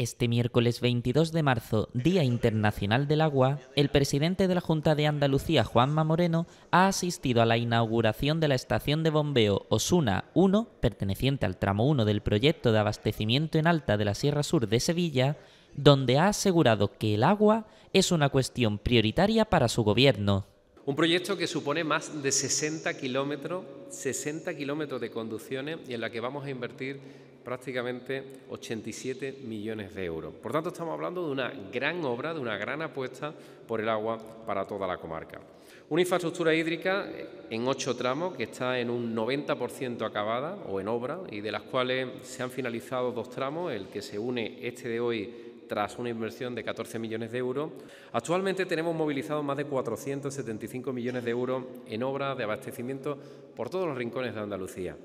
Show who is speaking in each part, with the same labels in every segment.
Speaker 1: Este miércoles 22 de marzo, Día Internacional del Agua, el presidente de la Junta de Andalucía, Juanma Moreno, ha asistido a la inauguración de la estación de bombeo Osuna 1, perteneciente al tramo 1 del proyecto de abastecimiento en alta de la Sierra Sur de Sevilla, donde ha asegurado que el agua es una cuestión prioritaria para su gobierno.
Speaker 2: Un proyecto que supone más de 60 kilómetros, 60 kilómetros de conducciones y en la que vamos a invertir prácticamente 87 millones de euros. Por tanto, estamos hablando de una gran obra, de una gran apuesta por el agua para toda la comarca. Una infraestructura hídrica en ocho tramos que está en un 90% acabada o en obra y de las cuales se han finalizado dos tramos, el que se une este de hoy tras una inversión de 14 millones de euros. Actualmente tenemos movilizado más de 475 millones de euros en obras de abastecimiento por todos los rincones de Andalucía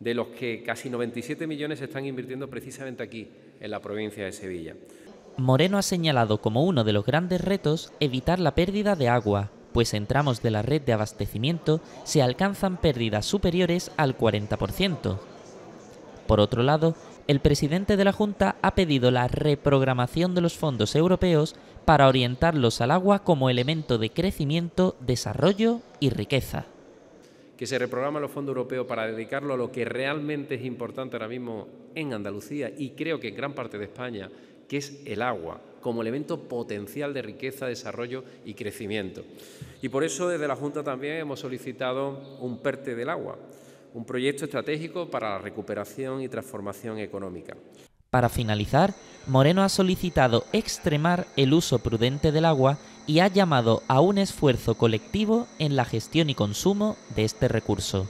Speaker 2: de los que casi 97 millones se están invirtiendo precisamente aquí, en la provincia de Sevilla.
Speaker 1: Moreno ha señalado como uno de los grandes retos evitar la pérdida de agua, pues en tramos de la red de abastecimiento se alcanzan pérdidas superiores al 40%. Por otro lado, el presidente de la Junta ha pedido la reprogramación de los fondos europeos para orientarlos al agua como elemento de crecimiento, desarrollo y riqueza
Speaker 2: que se reprograma los fondos europeos para dedicarlo a lo que realmente es importante ahora mismo en Andalucía y creo que en gran parte de España, que es el agua, como elemento potencial de riqueza, desarrollo y crecimiento. Y por eso desde la Junta también hemos solicitado un PERTE del agua, un proyecto estratégico para la recuperación y transformación económica.
Speaker 1: Para finalizar, Moreno ha solicitado extremar el uso prudente del agua y ha llamado a un esfuerzo colectivo en la gestión y consumo de este recurso.